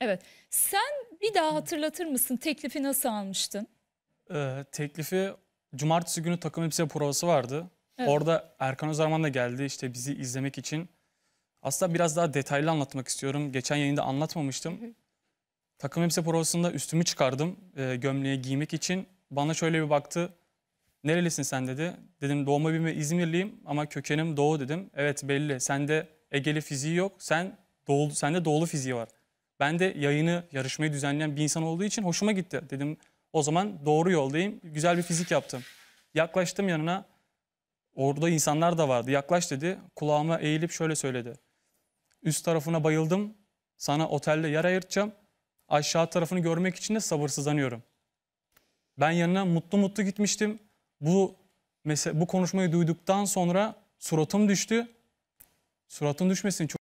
Evet. Sen bir daha hatırlatır mısın teklifi nasıl almıştın? Ee, teklifi cumartesi günü takım elbise provası vardı. Evet. Orada Erkan Özarman da geldi işte bizi izlemek için. Aslında biraz daha detaylı anlatmak istiyorum. Geçen yayında anlatmamıştım. Takım elbise provasında üstümü çıkardım e, gömleği giymek için. Bana şöyle bir baktı. Nerelisin sen dedi. Dedim doğma büyüme İzmirliyim ama kökenim Doğu dedim. Evet belli. Sende Egeli fiziği yok. Sen doğulu, sende doğulu fiziği var. Ben de yayını, yarışmayı düzenleyen bir insan olduğu için hoşuma gitti. Dedim o zaman doğru yoldayım. Güzel bir fizik yaptım. Yaklaştım yanına. Orada insanlar da vardı. Yaklaş dedi. Kulağıma eğilip şöyle söyledi. Üst tarafına bayıldım. Sana otelde yer ayırtacağım. Aşağı tarafını görmek için de sabırsızlanıyorum. Ben yanına mutlu mutlu gitmiştim. Bu mesela bu konuşmayı duyduktan sonra suratım düştü. Suratın düşmesini çok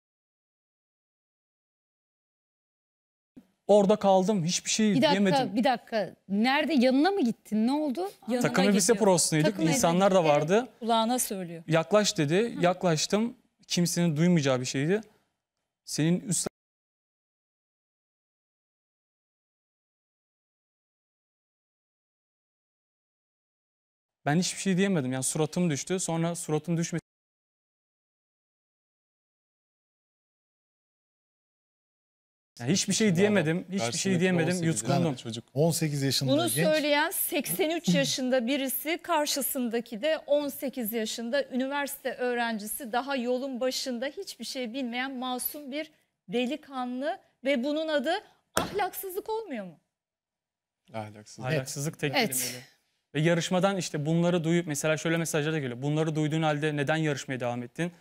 Orada kaldım. Hiçbir şey Bir dakika, yemedim. bir dakika. Nerede? Yanına mı gittin? Ne oldu? Yanına Takım elbise gidiyor. İnsanlar da vardı. Kulağına söylüyor. Yaklaş dedi. Yaklaştım. Kimsenin duymayacağı bir şeydi. Senin üst Ben hiçbir şey diyemedim. Yani suratım düştü. Sonra suratım düşmedi. Yani hiçbir şey diyemedim. Hiçbir şey diyemedim. Yutkundum. Çocuk. 18 yaşında Bunu genç. söyleyen 83 yaşında birisi karşısındaki de 18 yaşında üniversite öğrencisi daha yolun başında hiçbir şey bilmeyen masum bir delikanlı ve bunun adı ahlaksızlık olmuyor mu? Ahlaksızlık. Ahlaksızlık tek evet. Ve yarışmadan işte bunları duyup mesela şöyle mesajlar da geliyor. Bunları duyduğun halde neden yarışmaya devam ettin?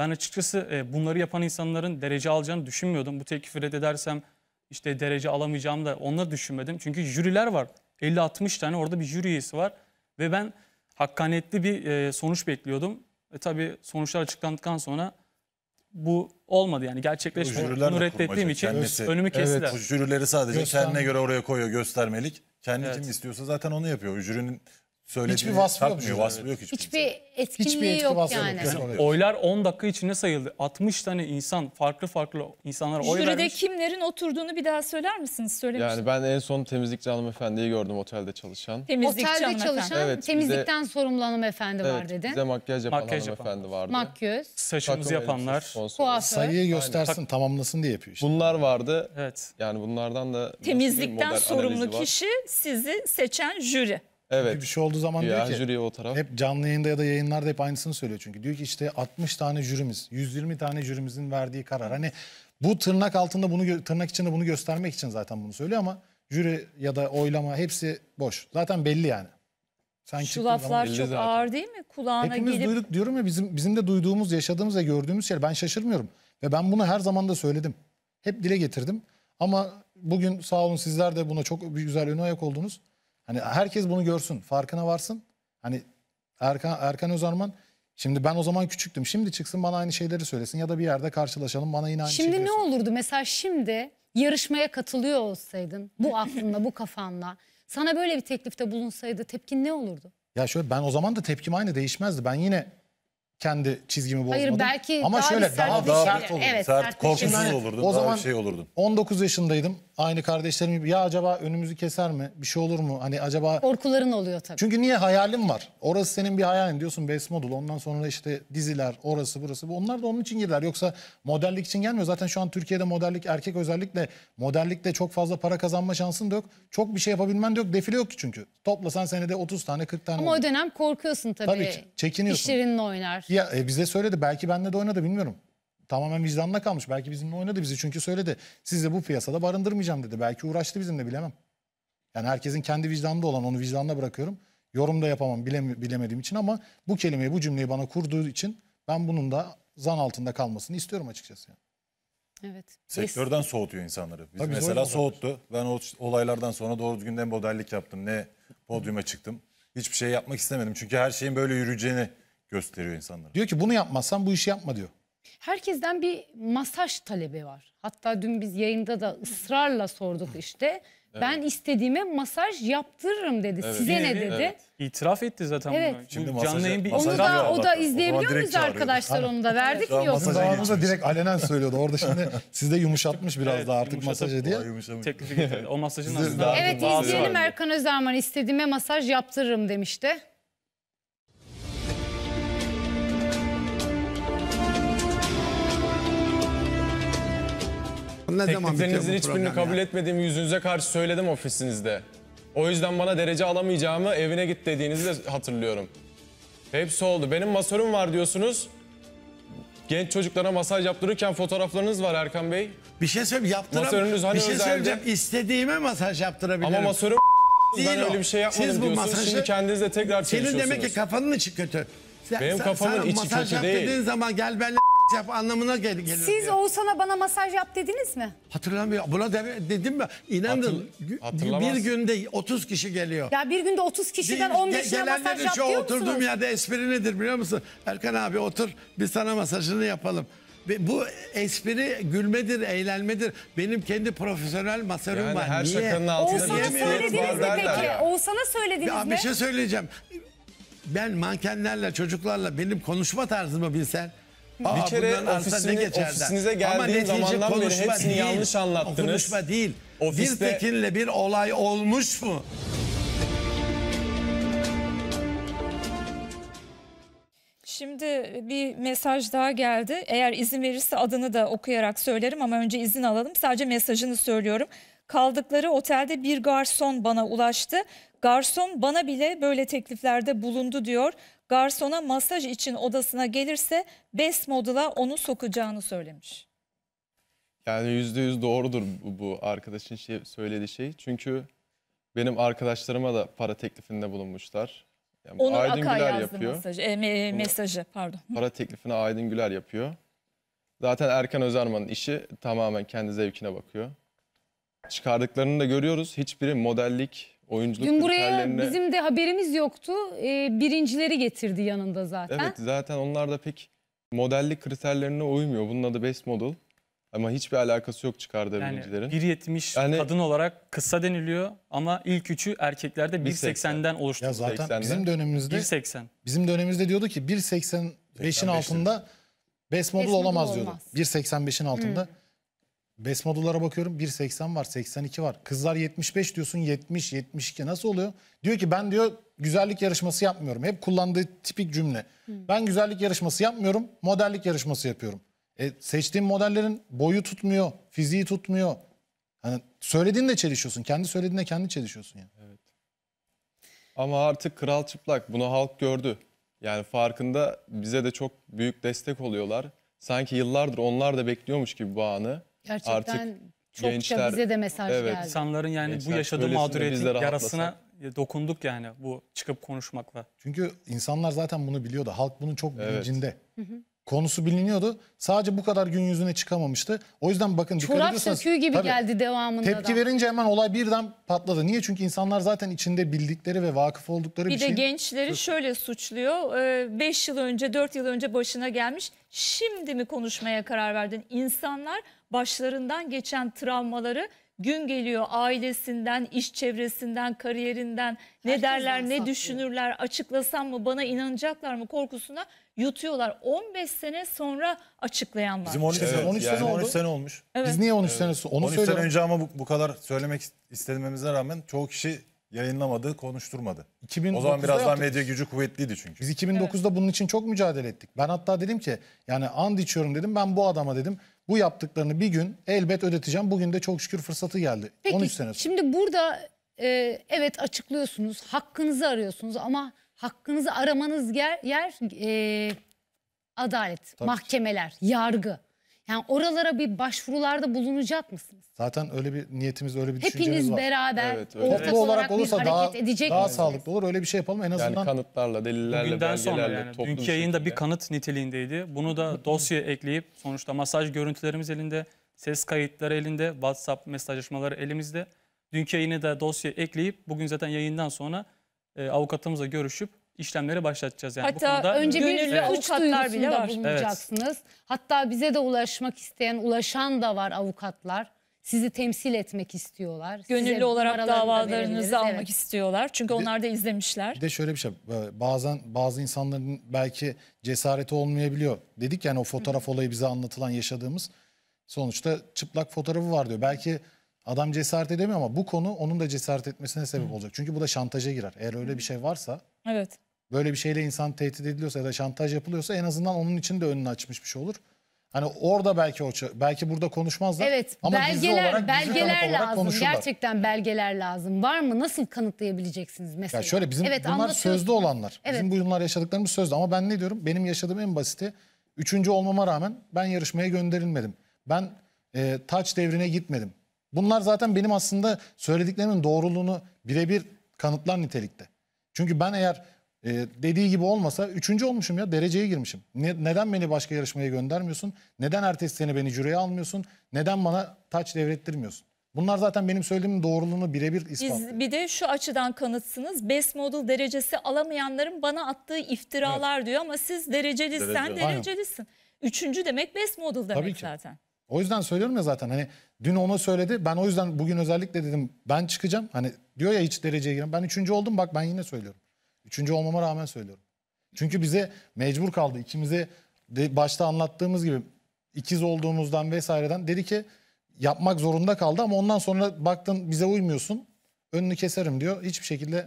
Ben açıkçası e, bunları yapan insanların derece alacağını düşünmüyordum. Bu teklifi reddedersem işte derece alamayacağım da onları düşünmedim. Çünkü jüriler var. 50-60 tane orada bir jüri üyesi var. Ve ben hakkaniyetli bir e, sonuç bekliyordum. E, tabii sonuçlar açıklandıktan sonra bu olmadı yani gerçekleşmedi. Bunu reddettiğim için kendisi. önümü kestiler. Evet, bu jürileri sadece Göstermek. kendine göre oraya koyuyor göstermelik. Kendi evet. kim istiyorsa zaten onu yapıyor. Jürinin söylediğini hiçbir vasfı yok. Vasfı yok hiçbir. Hiçbir etkinliği Hiçbir etki yok vasfı yani. Oylar 10 dakika içinde sayıldı. 60 tane insan farklı farklı insanlara oy Jüride vermiş. kimlerin oturduğunu bir daha söyler misiniz? Söylemiştim. Yani ben en son temizlikçi hanımefendiyi gördüm otelde çalışan. Temizlikçi Otelde hanımefendi. çalışan Evet, bize- temizlikten sorumlu hanımefendi var evet, dedi. bize makyaj yapan Makyaj yapan. hanımefendi vardı. Makyöz, Takım Saçımızı yapanlar. elbisesi Sayıyı göstersin tamamlasın diye yapıyor işte. Bunlar vardı. Evet. Yani bunlardan da Temizlikten sorumlu kişi sizi seçen jüri. Evet. Çünkü Bir şey olduğu zaman Güya diyor ki jüriye o taraf. hep canlı yayında ya da yayınlarda hep aynısını söylüyor çünkü. Diyor ki işte 60 tane jürimiz, 120 tane jürimizin verdiği karar. Hani bu tırnak altında bunu tırnak içinde bunu göstermek için zaten bunu söylüyor ama jüri ya da oylama hepsi boş. Zaten belli yani. Sen Şu laflar çok zaten. ağır değil mi? Kulağına Hepimiz gelip duyduk diyorum ya bizim bizim de duyduğumuz, yaşadığımız ve gördüğümüz şey. Ben şaşırmıyorum. Ve ben bunu her zaman da söyledim. Hep dile getirdim. Ama bugün sağ olun sizler de buna çok güzel ön ayak oldunuz. Hani herkes bunu görsün, farkına varsın. Hani Erkan, Erkan Özarman Şimdi ben o zaman küçüktüm. Şimdi çıksın bana aynı şeyleri söylesin ya da bir yerde karşılaşalım bana yine aynı şimdi şeyleri Şimdi ne olurdu mesela şimdi yarışmaya katılıyor olsaydın bu aklınla bu kafanla sana böyle bir teklifte bulunsaydı tepkin ne olurdu? Ya şöyle ben o zaman da tepkim aynı değişmezdi. Ben yine kendi çizgimi bozmadım. Hayır belki Ama daha şöyle daha, daha sert şey. olurdu. Evet, sert, sert şey. korkusuz olurdu. O zaman şey olurdun. 19 yaşındaydım. Aynı kardeşlerim gibi ya acaba önümüzü keser mi? Bir şey olur mu? Hani acaba... Korkuların oluyor tabii. Çünkü niye hayalim var? Orası senin bir hayalin diyorsun best model. Ondan sonra işte diziler, orası burası. bu Onlar da onun için girdiler. Yoksa modellik için gelmiyor. Zaten şu an Türkiye'de modellik erkek özellikle modellikte çok fazla para kazanma şansın da yok. Çok bir şey yapabilmen de yok. Defile yok ki çünkü. Toplasan senede 30 tane 40 tane Ama olur. o dönem korkuyorsun tabii. Tabii ki. Çekiniyorsun. İşlerinle oynar. Ya, e, bize söyledi. Belki benle de oynadı bilmiyorum tamamen vicdanına kalmış. Belki bizimle oynadı bizi çünkü söyledi. Sizi bu piyasada barındırmayacağım dedi. Belki uğraştı bizimle bilemem. Yani herkesin kendi vicdanında olan onu vicdanına bırakıyorum. Yorum da yapamam bile, bilemediğim için ama bu kelimeyi bu cümleyi bana kurduğu için ben bunun da zan altında kalmasını istiyorum açıkçası. Yani. Evet. Sektörden soğutuyor insanları. Biz Tabii mesela soğuttu. Ben o olaylardan sonra doğru düzgün ne modellik yaptım ne podyuma çıktım. Hiçbir şey yapmak istemedim. Çünkü her şeyin böyle yürüyeceğini gösteriyor insanlara. Diyor ki bunu yapmazsan bu işi yapma diyor. Herkesten bir masaj talebi var. Hatta dün biz yayında da ısrarla sorduk işte. Ben istediğime masaj yaptırırım dedi. Evet. Size ne dedi? İtiraf etti zaten Evet. bunu. Şimdi Bu masaj- canlı bir masaj Onu da o da izleyebiliyor direkt muyuz arkadaşlar onu da verdik mi yoksa? Masaj Dağımıza direkt alenen söylüyordu. Orada şimdi sizde yumuşatmış biraz Evet, daha artık yumuşatıp- masajı diye. teklifi getirdi. O masajın nasıl? Evet izleyelim Erkan Özdemir. İstediğime masaj yaptırırım demişti. Ne zaman bitiyor Tekliflerinizin hiçbirini kabul ya? etmediğimi yüzünüze karşı söyledim ofisinizde. O yüzden bana derece alamayacağımı evine git dediğinizi de hatırlıyorum. Hepsi oldu. Benim masörüm var diyorsunuz. Genç çocuklara masaj yaptırırken fotoğraflarınız var Erkan Bey. Bir şey söyleyeyim Masörünüz yaptıram. hani Bir şey özelde? söyleyeceğim. İstediğime masaj yaptırabilirim. Ama masörüm Değil ben o. öyle bir şey yapmadım Siz bu diyorsunuz. masajı- Şimdi kendinizle tekrar Senin demek ki kafanın içi kötü. Sen- Benim kafamın içi masaj yap değil. dediğin zaman gel benimle yap anlamına gel gelir. Siz diye. Oğuzhan'a bana masaj yap dediniz mi? Hatırlamıyorum. Buna de, dedim mi? İnanın Hatır, bir günde 30 kişi geliyor. Ya bir günde 30 kişiden 15 lira masaj yap diyor musunuz? Oturduğum yerde espri nedir biliyor musun? Erkan abi otur biz sana masajını yapalım. Ve bu espri gülmedir, eğlenmedir. Benim kendi profesyonel masajım yani var. Her Niye? şakanın altında Oğuzhan'a şey söylediniz mi peki? Oğuzhan'a söylediniz ya, mi? Bir şey söyleyeceğim. Ben mankenlerle, çocuklarla benim konuşma tarzımı bilsen... Aa, bir kere ofisini, ofisinize geldiğim zamandan beri hepsini değil. yanlış anlattınız. konuşma değil. Ofiste... Bir tekinle bir olay olmuş mu? Şimdi bir mesaj daha geldi. Eğer izin verirse adını da okuyarak söylerim ama önce izin alalım. Sadece mesajını söylüyorum. Kaldıkları otelde bir garson bana ulaştı. Garson bana bile böyle tekliflerde bulundu diyor garsona masaj için odasına gelirse Best Model'a onu sokacağını söylemiş. Yani yüzde yüz doğrudur bu, bu arkadaşın şey, söylediği şey. Çünkü benim arkadaşlarıma da para teklifinde bulunmuşlar. Yani Onur Aydın Akay Güler yapıyor. mesajı, e, me, e, mesajı pardon. Para teklifini Aydın Güler yapıyor. Zaten Erkan Özerman'ın işi tamamen kendi zevkine bakıyor. Çıkardıklarını da görüyoruz. Hiçbiri modellik oyunculuk Dün buraya kriterlerine... bizim de haberimiz yoktu. Ee, birincileri getirdi yanında zaten. Evet zaten onlar da pek modellik kriterlerine uymuyor. Bunun adı Best Model. Ama hiçbir alakası yok çıkardı yani birincilerin. 1.70 Yani- kadın olarak kısa deniliyor ama ilk üçü erkeklerde 1.80'den oluştu. Ya zaten 80'den. bizim dönemimizde 1.80. bizim dönemimizde diyordu ki 1.85'in altında best model Best model olamaz diyordu. olmaz. 1.85'in altında Bes modullara bakıyorum 1.80 var, 82 var. Kızlar 75 diyorsun 70, 72 nasıl oluyor? Diyor ki ben diyor güzellik yarışması yapmıyorum. Hep kullandığı tipik cümle. Hmm. Ben güzellik yarışması yapmıyorum, modellik yarışması yapıyorum. E, seçtiğim modellerin boyu tutmuyor, fiziği tutmuyor. Hani söylediğinde çelişiyorsun. Kendi söylediğinle kendi çelişiyorsun yani. Evet. Ama artık kral çıplak. Bunu halk gördü. Yani farkında bize de çok büyük destek oluyorlar. Sanki yıllardır onlar da bekliyormuş gibi bu anı. Gerçekten artık çokça gençler, bize de mesaj evet, geldi. İnsanların yani gençler bu yaşadığı mağduriyetin yarasına e, dokunduk yani bu çıkıp konuşmakla. Çünkü insanlar zaten bunu biliyordu. halk bunun çok evet. bilincinde. Hı hı konusu biliniyordu. Sadece bu kadar gün yüzüne çıkamamıştı. O yüzden bakın dikkat Çorap ediyorsanız söküğü gibi tabii, geldi devamında tepki da. verince hemen olay birden patladı. Niye? Çünkü insanlar zaten içinde bildikleri ve vakıf oldukları bir, bir de şeyin... gençleri şöyle suçluyor. 5 ee, yıl önce 4 yıl önce başına gelmiş. Şimdi mi konuşmaya karar verdin? İnsanlar başlarından geçen travmaları gün geliyor ailesinden, iş çevresinden, kariyerinden ne derler, ne saklıyor. düşünürler, açıklasam mı, bana inanacaklar mı korkusuna yutuyorlar. 15 sene sonra açıklayan var. Bizim 13 sene, 13 yani. sene oldu. 13 sene olmuş. Biz niye 13 sene sonra onu 13 sene önce ama bu, bu kadar söylemek istememize rağmen çoğu kişi yayınlamadı, konuşturmadı. O zaman biraz daha medya gücü kuvvetliydi çünkü. Biz 2009'da bunun için çok mücadele ettik. Ben hatta dedim ki yani and içiyorum dedim ben bu adama dedim bu yaptıklarını bir gün elbet ödeteceğim. Bugün de çok şükür fırsatı geldi. Peki 13 sene sonra. şimdi burada e, evet açıklıyorsunuz, hakkınızı arıyorsunuz ama hakkınızı aramanız yer, yer e, adalet, Tabii mahkemeler, ki. yargı. Yani oralara bir başvurularda bulunacak mısınız? Zaten öyle bir niyetimiz, öyle bir Hepiniz düşüncemiz var. Hepiniz beraber evet, öyle. ortak olarak olursa daha, edecek daha sağlıklı olur. Öyle bir şey yapalım en azından. Yani kanıtlarla, delillerle, Bugünden belgelerle. yani, dünkü yayında bir kanıt niteliğindeydi. Bunu da dosya ekleyip sonuçta masaj görüntülerimiz elinde, ses kayıtları elinde, WhatsApp mesajlaşmaları elimizde. Dünkü yayını da dosya ekleyip bugün zaten yayından sonra e, avukatımızla görüşüp işlemleri başlatacağız. Yani Hatta bu önce bir gönüllü avukatlar bile var. bulunacaksınız. Evet. Hatta bize de ulaşmak isteyen, ulaşan da var avukatlar. Sizi temsil etmek istiyorlar. Gönüllü Size olarak davalarınızı da almak evet. istiyorlar. Çünkü onlar da izlemişler. Bir de şöyle bir şey. E, bazen bazı insanların belki cesareti olmayabiliyor. Dedik yani o fotoğraf olayı bize anlatılan yaşadığımız. Sonuçta çıplak fotoğrafı var diyor. Belki Adam cesaret edemiyor ama bu konu onun da cesaret etmesine sebep olacak. Çünkü bu da şantaja girer. Eğer öyle bir şey varsa Evet. böyle bir şeyle insan tehdit ediliyorsa ya da şantaj yapılıyorsa en azından onun için de önünü açmış bir şey olur. Hani orada belki o belki burada konuşmazlar. Evet, ama belgeler olarak, belgeler lazım. Gerçekten belgeler lazım. Var mı? Nasıl kanıtlayabileceksiniz mesela? Ya şöyle bizim evet, bunlar anlatıyorsun. sözlü olanlar. Evet. Bizim bunlar yaşadıklarımız sözde ama ben ne diyorum? Benim yaşadığım en basiti üçüncü olmama rağmen ben yarışmaya gönderilmedim. Ben e, taç devrine gitmedim. Bunlar zaten benim aslında söylediklerimin doğruluğunu birebir kanıtlar nitelikte. Çünkü ben eğer e, dediği gibi olmasa üçüncü olmuşum ya dereceye girmişim. Ne, neden beni başka yarışmaya göndermiyorsun? Neden ertesi sene beni jüriye almıyorsun? Neden bana taç devrettirmiyorsun? Bunlar zaten benim söylediğimin doğruluğunu birebir ispatlıyor. Biz bir de şu açıdan kanıtsınız. Best Model derecesi alamayanların bana attığı iftiralar evet. diyor ama siz derecelisin. Derece. derecelisin. Aynen. Üçüncü demek Best Model demek Tabii ki. zaten. O yüzden söylüyorum ya zaten hani dün ona söyledi. Ben o yüzden bugün özellikle dedim ben çıkacağım. Hani diyor ya hiç dereceye giren. Ben üçüncü oldum bak ben yine söylüyorum. Üçüncü olmama rağmen söylüyorum. Çünkü bize mecbur kaldı. İkimize de başta anlattığımız gibi ikiz olduğumuzdan vesaireden dedi ki yapmak zorunda kaldı ama ondan sonra baktın bize uymuyorsun. Önünü keserim diyor. Hiçbir şekilde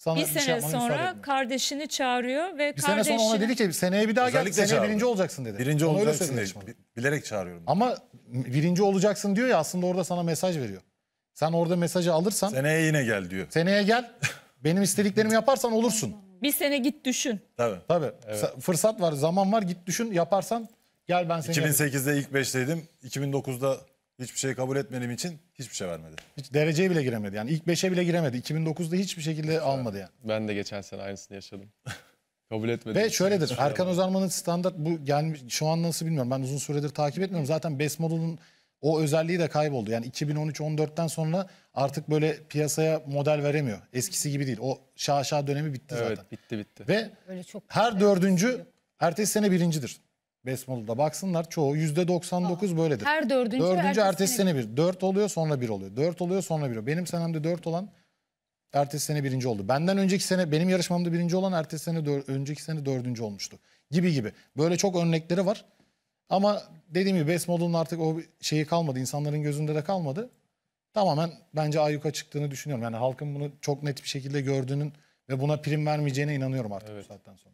sana bir, bir şey sene şey sonra kardeşini çağırıyor ve bir kardeşini... sene sonra ona dedi ki seneye bir daha Özellikle gel, seneye birinci olacaksın dedi. Birinci ona olacaksın dedi. Bilerek çağırıyorum. Ama birinci olacaksın diyor ya aslında orada sana mesaj veriyor. Sen orada mesajı alırsan... Seneye yine gel diyor. Seneye gel, benim istediklerimi yaparsan olursun. Bir sene git düşün. Tabii. Tabii. Evet. Fırsat var, zaman var, git düşün, yaparsan gel ben seni... 2008'de ilk 5'teydim, 2009'da Hiçbir şey kabul etmediğim için hiçbir şey vermedi. Hiç dereceye bile giremedi. Yani ilk 5'e bile giremedi. 2009'da hiçbir şekilde şey almadı yani. Ben de geçen sene aynısını yaşadım. kabul etmedi. Ve şöyledir. Şey Erkan Özarman'ın standart bu gelmiş şu an nasıl bilmiyorum. Ben uzun süredir takip etmiyorum. Zaten Best Model'un o özelliği de kayboldu. Yani 2013-14'ten sonra artık böyle piyasaya model veremiyor. Eskisi gibi değil. O şaşa dönemi bitti evet, zaten. Evet bitti bitti. Ve Böyle çok her şey dördüncü ertesi sene birincidir. Besmalı'da baksınlar çoğu yüzde %99 böyledir. Her dördüncü, Dördüncü ertesi sene bir. Dört oluyor sonra bir oluyor. Dört oluyor sonra bir oluyor. Benim senemde dört olan ertesi sene birinci oldu. Benden önceki sene benim yarışmamda birinci olan ertesi sene dör- önceki sene dördüncü olmuştu. Gibi gibi. Böyle çok örnekleri var. Ama dediğim gibi Besmoğlu'nun artık o şeyi kalmadı. insanların gözünde de kalmadı. Tamamen bence ayyuka çıktığını düşünüyorum. Yani halkın bunu çok net bir şekilde gördüğünün ve buna prim vermeyeceğine inanıyorum artık bu saatten sonra.